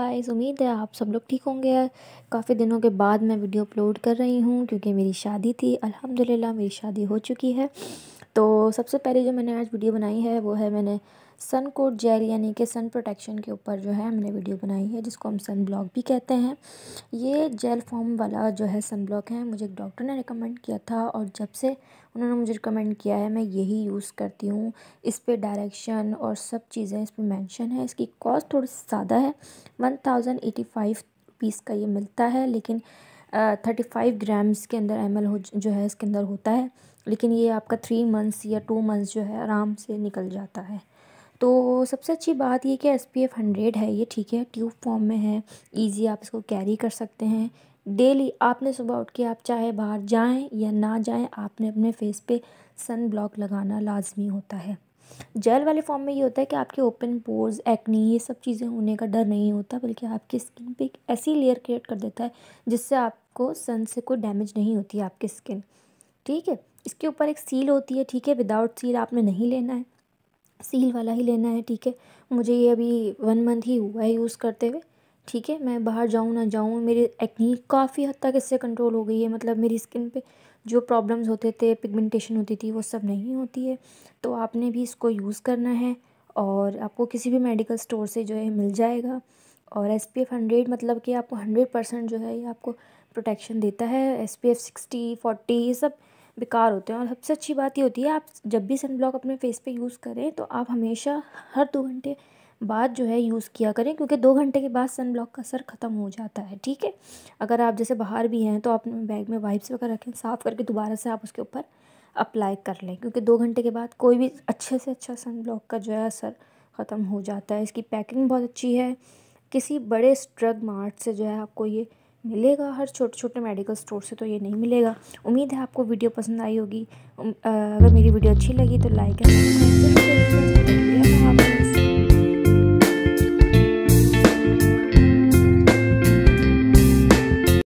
guys उम्मीद है आप सब लोग ठीक होंगे काफ़ी दिनों के बाद मैं वीडियो अपलोड कर रही हूँ क्योंकि मेरी शादी थी अल्हम्दुलिल्लाह मेरी शादी हो चुकी है तो सबसे पहले जो मैंने आज वीडियो बनाई है वो है मैंने सन कोट जेल यानी कि सन प्रोटेक्शन के ऊपर जो है मैंने वीडियो बनाई है जिसको हम सन ब्लॉक भी कहते हैं ये जेल फॉर्म वाला जो है सन ब्लॉक है मुझे एक डॉक्टर ने रिकमेंड किया था और जब से उन्होंने मुझे रिकमेंड किया है मैं यही यूज़ करती हूँ इस पर डायरेक्शन और सब चीज़ें इस पर मैंशन है इसकी कॉस्ट थोड़ी ज़्यादा है one thousand eighty five piece का ये मिलता है लेकिन थर्टी फाइव ग्राम्स के अंदर एम हो जो है इसके अंदर होता है लेकिन ये आपका थ्री मंथ्स या टू मंथ्स जो है आराम से निकल जाता है तो सबसे अच्छी बात ये कि एस पी एफ हंड्रेड है ये ठीक है ट्यूब फॉर्म में है ईजी आप इसको कैरी कर सकते हैं डेली आपने सुबह उठ के आप चाहे बाहर जाएं या ना जाएं आपने अपने फेस पे सन ब्लॉक लगाना लाजमी होता है जेल वाले फॉर्म में ये होता है कि आपके ओपन पोर्स एक्नी ये सब चीज़ें होने का डर नहीं होता बल्कि आपकी स्किन पे एक ऐसी लेयर क्रिएट कर देता है जिससे आपको सन से कोई डैमेज नहीं होती है आपकी स्किन ठीक है इसके ऊपर एक सील होती है ठीक है विदाउट सील आपने नहीं लेना है सील वाला ही लेना है ठीक है मुझे ये अभी वन मंथ ही हुआ है यूज़ करते हुए ठीक है मैं बाहर जाऊँ ना जाऊँ मेरी एक्नी काफ़ी हद तक इससे कंट्रोल हो गई है मतलब मेरी स्किन पे जो प्रॉब्लम्स होते थे पिगमेंटेशन होती थी वो सब नहीं होती है तो आपने भी इसको यूज़ करना है और आपको किसी भी मेडिकल स्टोर से जो है मिल जाएगा और एस पी एफ़ हंड्रेड मतलब कि आपको हंड्रेड परसेंट जो है ये आपको प्रोटेक्शन देता है S P F sixty forty ये सब बेकार होते हैं और सबसे अच्छी बात ये होती है आप जब भी सनब्लॉक अपने फेस पे यूज़ करें तो आप हमेशा हर दो घंटे बाद जो है यूज़ किया करें क्योंकि दो घंटे के बाद सन ब्लॉक का असर ख़त्म हो जाता है ठीक है अगर आप जैसे बाहर भी हैं तो आप बैग में वाइप्स वगैरह रखें साफ़ करके दोबारा से आप उसके ऊपर अप्लाई कर लें क्योंकि दो घंटे के बाद कोई भी अच्छे से अच्छा सन ब्लॉक का जो है असर ख़त्म हो जाता है इसकी पैकिंग बहुत अच्छी है किसी बड़े स्ट्रग मार्ट से जो है आपको ये मिलेगा हर छोटे छोटे मेडिकल स्टोर से तो ये नहीं मिलेगा उम्मीद है आपको वीडियो पसंद आई होगी अगर मेरी वीडियो अच्छी लगी तो लाइक एंड